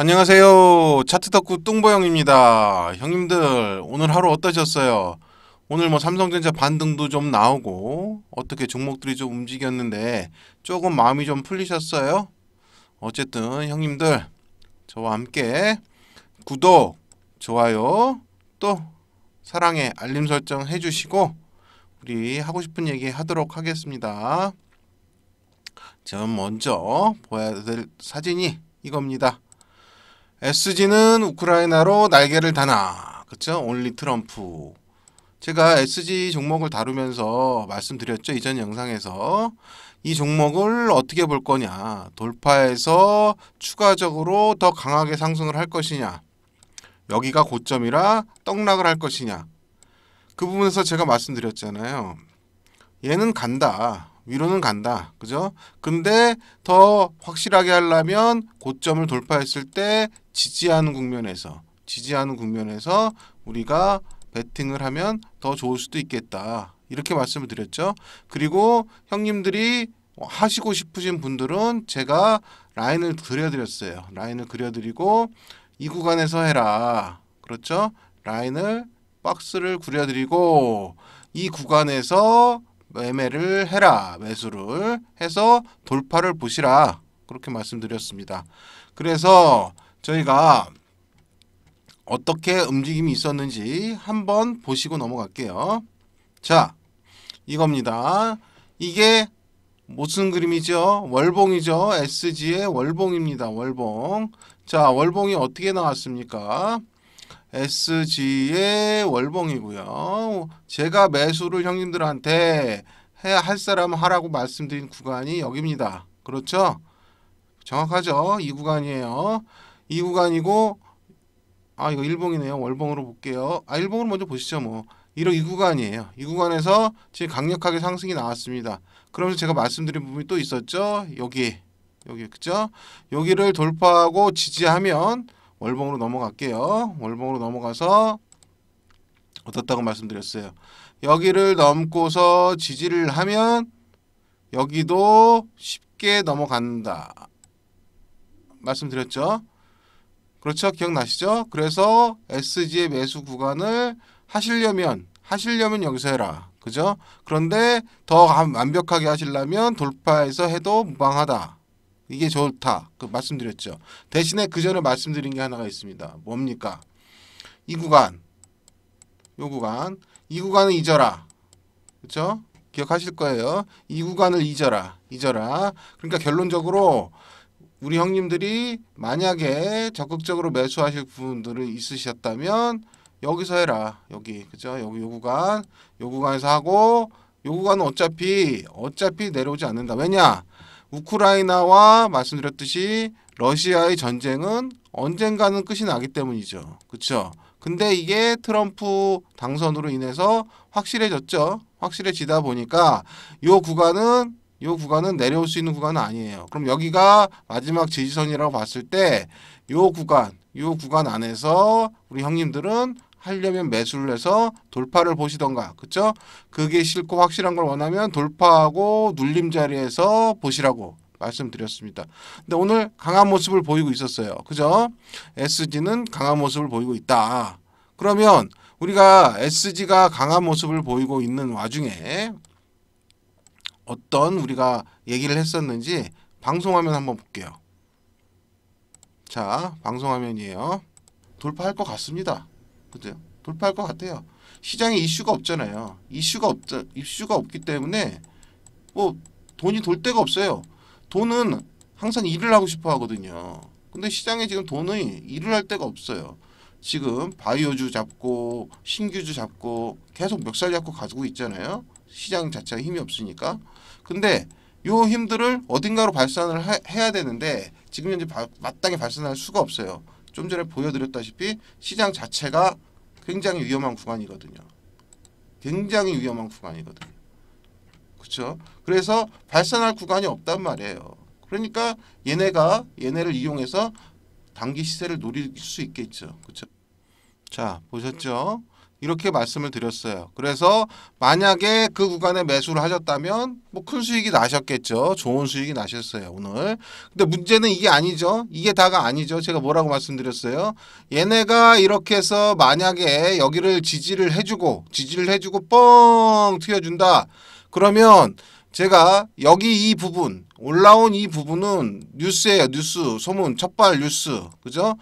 안녕하세요. 차트 덕구 뚱보영입니다. 형님들 오늘 하루 어떠셨어요? 오늘 뭐 삼성전자 반등도 좀 나오고 어떻게 종목들이 좀 움직였는데 조금 마음이 좀 풀리셨어요? 어쨌든 형님들 저와 함께 구독, 좋아요 또 사랑해 알림 설정 해주시고 우리 하고 싶은 얘기 하도록 하겠습니다. 저는 먼저 보여드릴 사진이 이겁니다. SG는 우크라이나로 날개를 다나. 그쵸? 올리 트럼프. 제가 SG 종목을 다루면서 말씀드렸죠. 이전 영상에서. 이 종목을 어떻게 볼 거냐. 돌파해서 추가적으로 더 강하게 상승을 할 것이냐. 여기가 고점이라 떡락을 할 것이냐. 그 부분에서 제가 말씀드렸잖아요. 얘는 간다. 위로는 간다. 그죠? 근데 더 확실하게 하려면 고점을 돌파했을 때 지지하는 국면에서 지지하는 국면에서 우리가 배팅을 하면 더 좋을 수도 있겠다. 이렇게 말씀을 드렸죠. 그리고 형님들이 하시고 싶으신 분들은 제가 라인을 그려드렸어요. 라인을 그려드리고 이 구간에서 해라. 그렇죠? 라인을 박스를 그려드리고 이 구간에서 매매를 해라. 매수를 해서 돌파를 보시라. 그렇게 말씀드렸습니다. 그래서 저희가 어떻게 움직임이 있었는지 한번 보시고 넘어갈게요. 자, 이겁니다. 이게 무슨 그림이죠? 월봉이죠? SG의 월봉입니다. 월봉. 자, 월봉이 어떻게 나왔습니까? SG의 월봉이고요. 제가 매수를 형님들한테 해야 할 사람 하라고 말씀드린 구간이 여기입니다. 그렇죠? 정확하죠? 이 구간이에요. 이 구간이고 아 이거 일봉이네요. 월봉으로 볼게요. 아 일봉으로 먼저 보시죠 뭐. 1호 이 구간이에요. 이 구간에서 제일 강력하게 상승이 나왔습니다. 그러면서 제가 말씀드린 부분이 또 있었죠. 여기 여기 그죠? 여기를 돌파하고 지지하면 월봉으로 넘어갈게요. 월봉으로 넘어가서 어떻다고 말씀드렸어요. 여기를 넘고서 지지를 하면 여기도 쉽게 넘어간다. 말씀드렸죠. 그렇죠? 기억나시죠? 그래서 SG의 매수 구간을 하시려면 하시려면 여기서 해라. 그죠? 그런데 더 완벽하게 하시려면 돌파해서 해도 무방하다. 이게 좋다. 그 말씀드렸죠. 대신에 그 전에 말씀드린 게 하나가 있습니다. 뭡니까? 이 구간. 이 구간. 이 구간은 잊어라. 그렇죠? 기억하실 거예요. 이 구간을 잊어라. 잊어라. 그러니까 결론적으로 우리 형님들이 만약에 적극적으로 매수하실 분들은 있으셨다면 여기서 해라 여기 그죠 여기 요 구간 요 구간에서 하고 요 구간은 어차피 어차피 내려오지 않는다 왜냐 우크라이나와 말씀드렸듯이 러시아의 전쟁은 언젠가는 끝이 나기 때문이죠 그쵸 근데 이게 트럼프 당선으로 인해서 확실해졌죠 확실해지다 보니까 요 구간은 이 구간은 내려올 수 있는 구간은 아니에요. 그럼 여기가 마지막 지지선이라고 봤을 때이 구간, 이 구간 안에서 우리 형님들은 하려면 매수를 해서 돌파를 보시던가 그쵸? 그게 싫고 확실한 걸 원하면 돌파하고 눌림 자리에서 보시라고 말씀드렸습니다. 근데 오늘 강한 모습을 보이고 있었어요. 그죠? SG는 강한 모습을 보이고 있다. 그러면 우리가 SG가 강한 모습을 보이고 있는 와중에 어떤 우리가 얘기를 했었는지 방송화면 한번 볼게요. 자, 방송화면이에요. 돌파할 것 같습니다. 그죠? 돌파할 것 같아요. 시장에 이슈가 없잖아요. 이슈가 없죠 이슈가 없기 때문에 뭐 돈이 돌 데가 없어요. 돈은 항상 일을 하고 싶어 하거든요. 근데 시장에 지금 돈이 일을 할 데가 없어요. 지금 바이오주 잡고 신규주 잡고 계속 멱살 잡고 가지고 있잖아요. 시장 자체가 힘이 없으니까. 근데 요 힘들을 어딘가로 발산을 하, 해야 되는데 지금 현재 바, 마땅히 발산할 수가 없어요. 좀 전에 보여드렸다시피 시장 자체가 굉장히 위험한 구간이거든요. 굉장히 위험한 구간이거든요. 그렇죠? 그래서 발산할 구간이 없단 말이에요. 그러니까 얘네가 얘네를 이용해서 단기 시세를 노릴 수 있겠죠. 그렇죠? 자, 보셨죠? 이렇게 말씀을 드렸어요. 그래서 만약에 그 구간에 매수를 하셨다면 뭐 큰 수익이 나셨겠죠. 좋은 수익이 나셨어요. 오늘. 근데 문제는 이게 아니죠. 이게 다가 아니죠. 제가 뭐라고 말씀드렸어요. 얘네가 이렇게 해서 만약에 여기를 지지를 해주고 지지를 해주고 뻥 튀어준다. 그러면 제가 여기 이 부분 올라온 이 부분은 뉴스예요. 뉴스 소문 첫발 뉴스 그죠?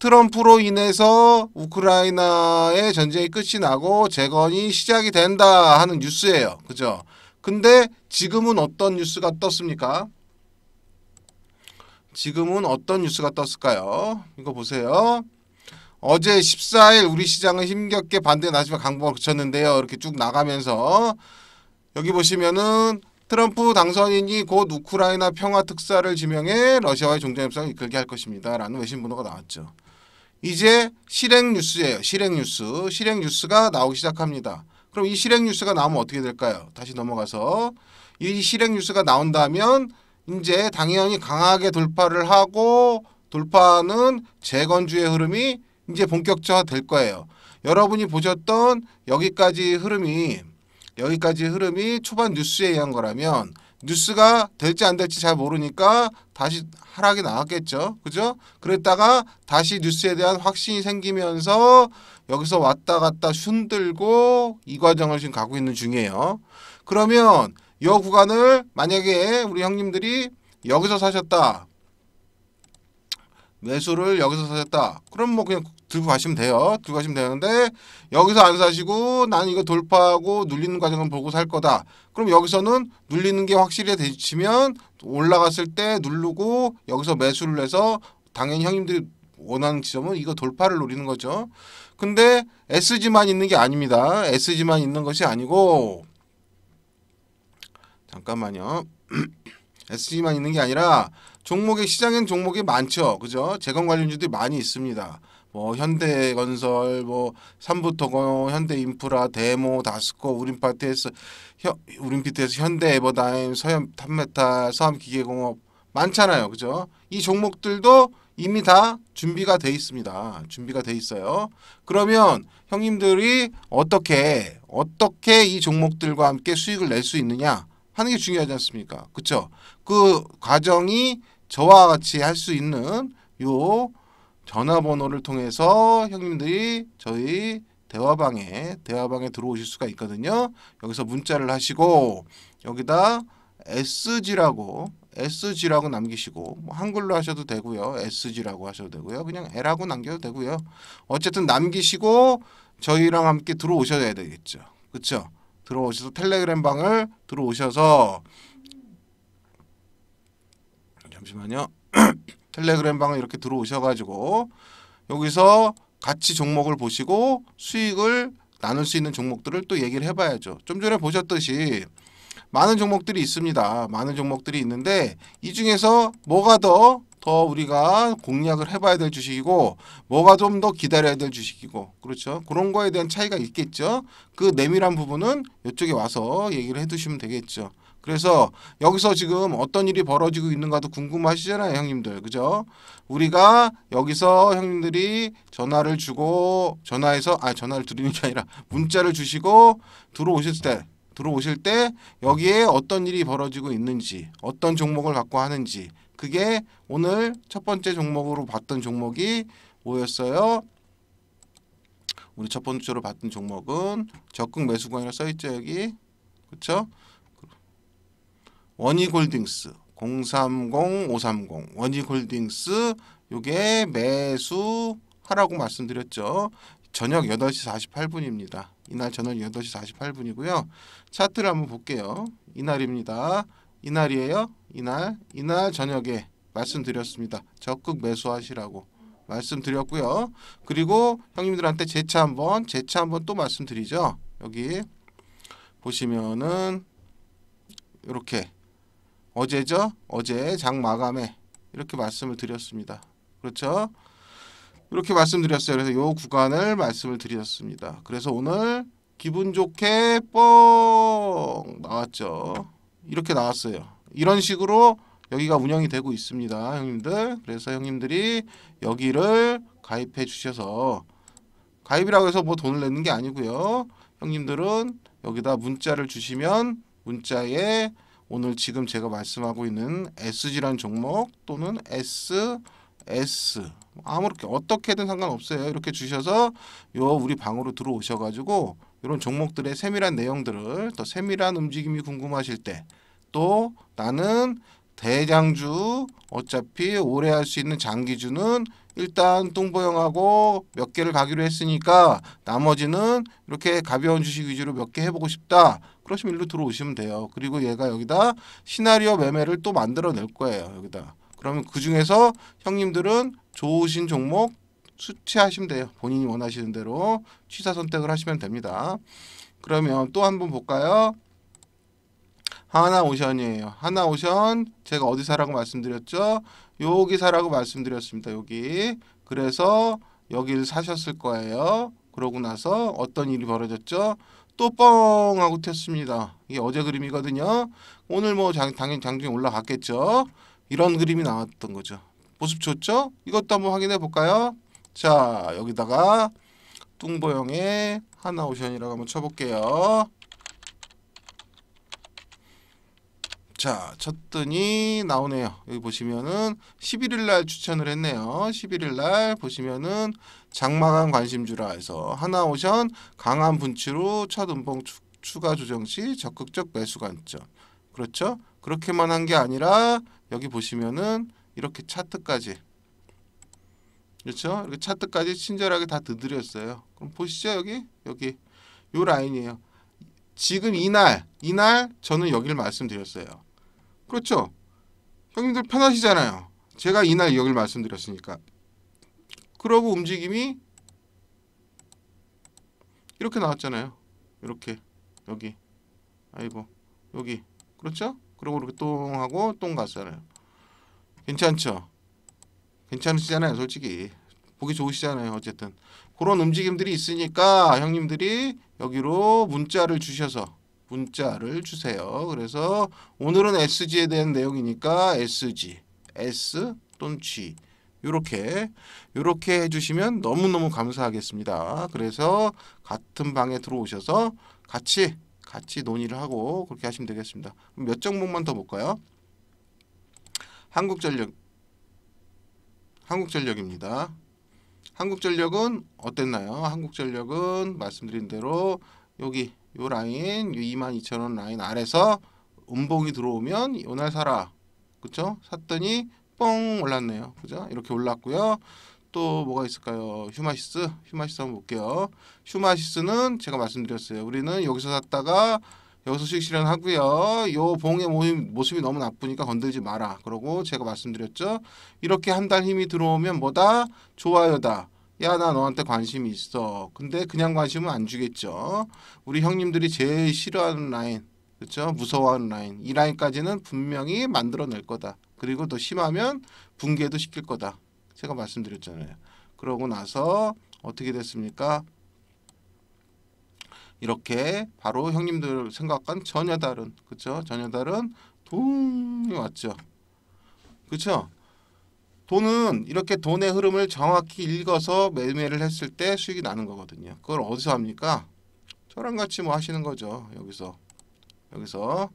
트럼프로 인해서 우크라이나의 전쟁이 끝이 나고 재건이 시작이 된다 하는 뉴스예요. 그죠? 근데 지금은 어떤 뉴스가 떴습니까? 지금은 어떤 뉴스가 떴을까요? 이거 보세요. 어제 14일 우리 시장은 힘겹게 반대 나지마 강보을 그쳤는데요. 이렇게 쭉 나가면서 여기 보시면은 트럼프 당선인이 곧 우크라이나 평화 특사를 지명해 러시아와의 종전 협상을 이끌게 할 것입니다. 라는 외신 문호가 나왔죠. 이제 실행 뉴스예요. 실행 뉴스. 실행 뉴스가 나오기 시작합니다. 그럼 이 실행 뉴스가 나오면 어떻게 될까요? 다시 넘어가서 이 실행 뉴스가 나온다면 이제 당연히 강하게 돌파를 하고 돌파는 재건주의 흐름이 이제 본격적화 될 거예요. 여러분이 보셨던 여기까지 흐름이 여기까지 흐름이 초반 뉴스에 의한 거라면 뉴스가 될지 안 될지 잘 모르니까 다시 하락이 나왔겠죠. 그죠? 그랬다가 다시 뉴스에 대한 확신이 생기면서 여기서 왔다 갔다 흔들고이 과정을 지금 가고 있는 중이에요. 그러면 여 구간을 만약에 우리 형님들이 여기서 사셨다. 매수를 여기서 사셨다. 그럼 뭐 그냥 들고 가시면 돼요. 들고 가시면 되는데 여기서 안 사시고 나는 이거 돌파하고 눌리는 과정은 보고 살 거다. 그럼 여기서는 눌리는 게 확실히 되시면 올라갔을 때 누르고 여기서 매수를 해서 당연히 형님들이 원하는 지점은 이거 돌파를 노리는 거죠. 근데 SG만 있는 게 아닙니다. SG만 있는 것이 아니고 잠깐만요. SG만 있는 게 아니라 종목의 시장엔 종목이 많죠. 그죠? 재건 관련주들이 많이 있습니다. 뭐 현대건설, 뭐 삼부토건, 현대인프라, 데모, 다스코, 우림파트에서 현, 우림피트에서 현대에버다임, 서현 탄메탈, 서암기계공업 많잖아요, 그죠? 이 종목들도 이미 다 준비가 돼 있습니다. 준비가 돼 있어요. 그러면 형님들이 어떻게 어떻게 이 종목들과 함께 수익을 낼 수 있느냐 하는 게 중요하지 않습니까? 그쵸그 과정이 저와 같이 할 수 있는 요 전화번호를 통해서 형님들이 저희 대화방에 대화방에 들어오실 수가 있거든요. 여기서 문자를 하시고 여기다 SG라고 SG라고 남기시고 뭐 한글로 하셔도 되고요. SG라고 하셔도 되고요. 그냥 L하고 남겨도 되고요. 어쨌든 남기시고 저희랑 함께 들어오셔야 되겠죠. 그렇죠? 들어오셔서 텔레그램 방을 들어오셔서 잠시만요. 텔레그램 방은 이렇게 들어오셔가지고 여기서 같이 종목을 보시고 수익을 나눌 수 있는 종목들을 또 얘기를 해봐야죠. 좀 전에 보셨듯이 많은 종목들이 있습니다. 많은 종목들이 있는데 이 중에서 뭐가 더 더 우리가 공략을 해봐야 될 주식이고 뭐가 좀 더 기다려야 될 주식이고 그렇죠. 그런 거에 대한 차이가 있겠죠. 그 내밀한 부분은 이쪽에 와서 얘기를 해두시면 되겠죠. 그래서 여기서 지금 어떤 일이 벌어지고 있는가도 궁금하시잖아요, 형님들. 그죠? 우리가 여기서 형님들이 전화를 주고 전화해서 아, 전화를 드리는 게 아니라 문자를 주시고 들어오실 때 들어오실 때 여기에 어떤 일이 벌어지고 있는지, 어떤 종목을 갖고 하는지 그게 오늘 첫 번째 종목으로 봤던 종목이 뭐였어요? 우리 첫 번째로 봤던 종목은 적극 매수권이라 써 있죠, 여기. 그렇죠? 원이골딩스 030-530 원이골딩스 요게 매수하라고 말씀드렸죠. 저녁 8시 48분입니다. 이날 저녁 8시 48분이고요. 차트를 한번 볼게요. 이날입니다. 이날이에요. 이날 이날 저녁에 말씀드렸습니다. 적극 매수하시라고 말씀드렸고요. 그리고 형님들한테 재차 한번 재차 한번 또 말씀드리죠. 여기 보시면은 이렇게 어제죠? 어제 장 마감에 이렇게 말씀을 드렸습니다. 그렇죠? 이렇게 말씀드렸어요. 그래서 요 구간을 말씀을 드렸습니다. 그래서 오늘 기분 좋게 뻥 나왔죠. 이렇게 나왔어요. 이런 식으로 여기가 운영이 되고 있습니다. 형님들. 그래서 형님들이 여기를 가입해 주셔서 가입이라고 해서 뭐 돈을 내는 게 아니고요. 형님들은 여기다 문자를 주시면 문자에 오늘 지금 제가 말씀하고 있는 s g 는 종목 또는 S S 아무렇게 어떻게든 상관없어요. 이렇게 주셔서 요 우리 방으로 들어오셔 가지고 이런 종목들의 세밀한 내용들을 더 세밀한 움직임이 궁금하실 때 또 나는 대장주 어차피 오래 할 수 있는 장기주는 일단 똥보영하고 몇 개를 가기로 했으니까 나머지는 이렇게 가벼운 주식 위주로 몇 개 해보고 싶다. 그러시면 일로 들어오시면 돼요. 그리고 얘가 여기다 시나리오 매매를 또 만들어낼 거예요. 여기다. 그러면 그 중에서 형님들은 좋으신 종목 수취하시면 돼요. 본인이 원하시는 대로 취사 선택을 하시면 됩니다. 그러면 또 한번 볼까요? 하나오션이에요. 하나오션 제가 어디 사라고 말씀드렸죠? 여기 사라고 말씀드렸습니다. 여기. 그래서 여기를 사셨을 거예요. 그러고 나서 어떤 일이 벌어졌죠? 또뻥 하고 튀었습니다. 이게 어제 그림이거든요. 오늘 뭐 장, 당연히 장중에 올라갔겠죠. 이런 그림이 나왔던 거죠. 보습 좋죠? 이것도 한번 확인해 볼까요? 자 여기다가 뚱보형의 하나오션이라고 한번 쳐볼게요. 자, 쳤더니 나오네요. 여기 보시면은 11일 날 추천을 했네요. 11일 날 보시면은 장마간 관심주라 해서 하나오션 강한 분치로 첫 음봉 추가 조정 시 적극적 매수 관점. 그렇죠? 그렇게만 한 게 아니라 여기 보시면은 이렇게 차트까지 그렇죠? 이렇게 차트까지 친절하게 다 드드렸어요. 그럼 보시죠 여기 여기 요 라인이에요. 지금 이날 이날 저는 여기를 말씀드렸어요. 그렇죠. 형님들 편하시잖아요. 제가 이날 여기를 말씀드렸으니까. 그러고 움직임이 이렇게 나왔잖아요. 이렇게 여기 아이고 여기 그렇죠? 그리고 이렇게 똥 하고 똥 갔잖아요. 괜찮죠? 괜찮으시잖아요. 솔직히 보기 좋으시잖아요. 어쨌든 그런 움직임들이 있으니까 형님들이 여기로 문자를 주셔서 문자를 주세요. 그래서 오늘은 SG에 대한 내용이니까 SG, S 또는 G 요렇게 요렇게 해주시면 너무너무 감사하겠습니다. 그래서 같은 방에 들어오셔서 같이 같이 논의를 하고 그렇게 하시면 되겠습니다. 몇 종목만 더 볼까요? 한국전력 한국전력입니다. 한국전력은 어땠나요? 한국전력은 말씀드린 대로 여기 요 라인 요 22,000원 라인 아래서 음봉이 들어오면 요날 사라 그쵸 샀더니 뻥 올랐네요 그죠 이렇게 올랐고요 또 뭐가 있을까요 휴마시스 휴마시스 한번 볼게요 휴마시스는 제가 말씀드렸어요 우리는 여기서 샀다가 여기서 수익 실현하고요. 요 봉의 모임, 모습이 너무 나쁘니까 건들지 마라. 그러고 제가 말씀드렸죠. 이렇게 한 달 힘이 들어오면 뭐다? 좋아요다. 야나 너한테 관심이 있어. 근데 그냥 관심은 안 주겠죠. 우리 형님들이 제일 싫어하는 라인 그렇죠. 무서워하는 라인 이 라인까지는 분명히 만들어낼 거다. 그리고 더 심하면 붕괴도 시킬 거다. 제가 말씀드렸잖아요. 그러고 나서 어떻게 됐습니까? 이렇게 바로 형님들 생각한 전혀 다른 그쵸 그렇죠? 전혀 다른 동이 왔죠 그쵸 그렇죠? 돈은 이렇게 돈의 흐름을 정확히 읽어서 매매를 했을 때 수익이 나는 거거든요. 그걸 어디서 합니까? 저랑 같이 뭐 하시는 거죠. 여기서 여기서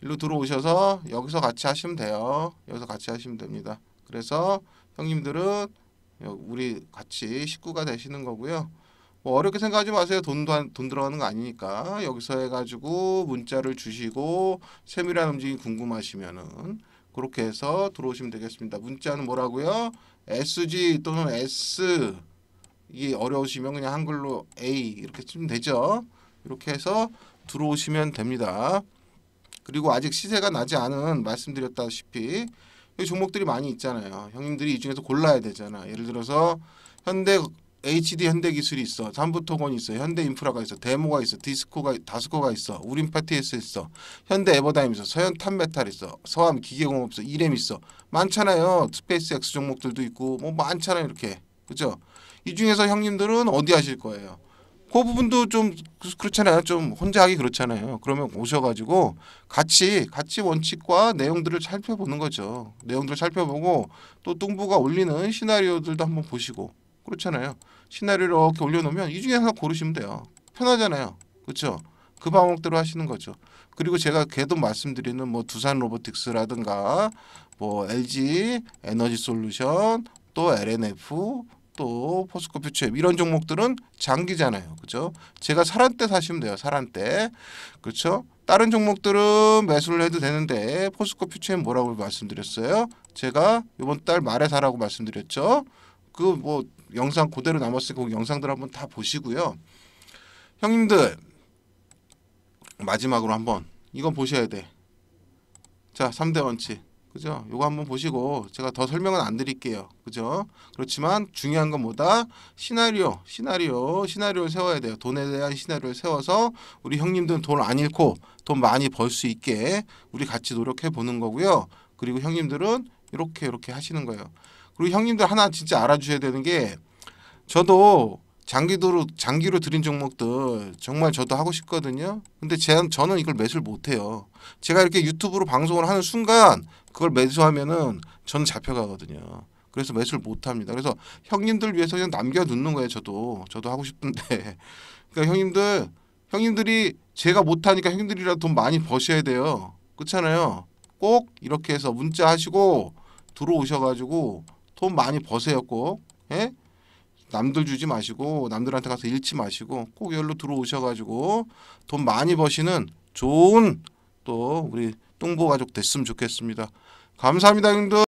일로 들어오셔서 여기서 같이 하시면 돼요. 여기서 같이 하시면 됩니다. 그래서 형님들은 우리 같이 식구가 되시는 거고요. 뭐 어렵게 생각하지 마세요. 돈도 한, 돈 들어가는 거 아니니까 여기서 해가지고 문자를 주시고 세밀한 움직임이 궁금하시면은 그렇게 해서 들어오시면 되겠습니다. 문자는 뭐라고요? SG 또는 S 이게 어려우시면 그냥 한글로 A 이렇게 치면 되죠. 이렇게 해서 들어오시면 됩니다. 그리고 아직 시세가 나지 않은 말씀드렸다시피 종목들이 많이 있잖아요. 형님들이 이 중에서 골라야 되잖아. 예를 들어서 현대 HD 현대기술이 있어, 삼부토건이 있어, 현대인프라가 있어, 데모가 있어, 디스코가 다스코가 있어, 우린 파티에스 있어, 현대 에버다임 있어, 서현 탄메탈 있어, 서암 기계공업 있어, 이램 있어, 많잖아요. 스페이스 X 종목들도 있고 뭐 많잖아요 이렇게 그죠? 이 중에서 형님들은 어디 하실 거예요? 그 부분도 좀 그, 그렇잖아요. 좀 혼자 하기 그렇잖아요. 그러면 오셔가지고 같이 같이 원칙과 내용들을 살펴보는 거죠. 내용들을 살펴보고 또 뚱부가 올리는 시나리오들도 한번 보시고 그렇잖아요. 시나리오 를 이렇게 올려놓으면 이 중에 하나 고르시면 돼요. 편하잖아요. 그렇죠? 그 방법대로 하시는 거죠. 그리고 제가 계속 말씀드리는 뭐 두산 로보틱스라든가 뭐 LG 에너지 솔루션 또 LNF 또 포스코 퓨처 이런 종목들은 장기잖아요. 그죠? 제가 사란 때 사시면 돼요. 사란 때. 그렇죠? 다른 종목들은 매수를 해도 되는데 포스코 퓨처에 뭐라고 말씀드렸어요? 제가 이번 달 말에 사라고 말씀드렸죠. 그뭐 영상 그대로 남았으니까 그 영상들 한번 다 보시고요. 형님들 마지막으로 한번 이건 보셔야 돼. 자, 3대 원칙. 그죠? 요거 한번 보시고 제가 더 설명은 안 드릴게요. 그죠? 그렇지만 중요한 건 뭐다? 시나리오, 시나리오, 시나리오를 세워야 돼요. 돈에 대한 시나리오를 세워서 우리 형님들은 돈 안 잃고 돈 많이 벌 수 있게 우리 같이 노력해 보는 거고요. 그리고 형님들은 이렇게 이렇게 하시는 거예요. 그리고 형님들 하나 진짜 알아주셔야 되는 게 저도 장기도로 장기로 드린 종목들 정말 저도 하고 싶거든요. 근데 제, 저는 이걸 매수를 못해요. 제가 이렇게 유튜브로 방송을 하는 순간 그걸 매수하면은 저는 잡혀가거든요. 그래서 매수를 못합니다. 그래서 형님들 위해서 그냥 남겨놓는 거예요. 저도 저도 하고 싶은데 그러니까 형님들 형님들이 제가 못하니까 형님들이라도 돈 많이 버셔야 돼요. 그렇잖아요. 꼭 이렇게 해서 문자 하시고 들어오셔가지고 돈 많이 버세요 꼭. 예? 남들 주지 마시고 남들한테 가서 잃지 마시고 꼭 열로 들어오셔가지고 돈 많이 버시는 좋은 또 우리 뚱보 가족 됐으면 좋겠습니다. 감사합니다 형들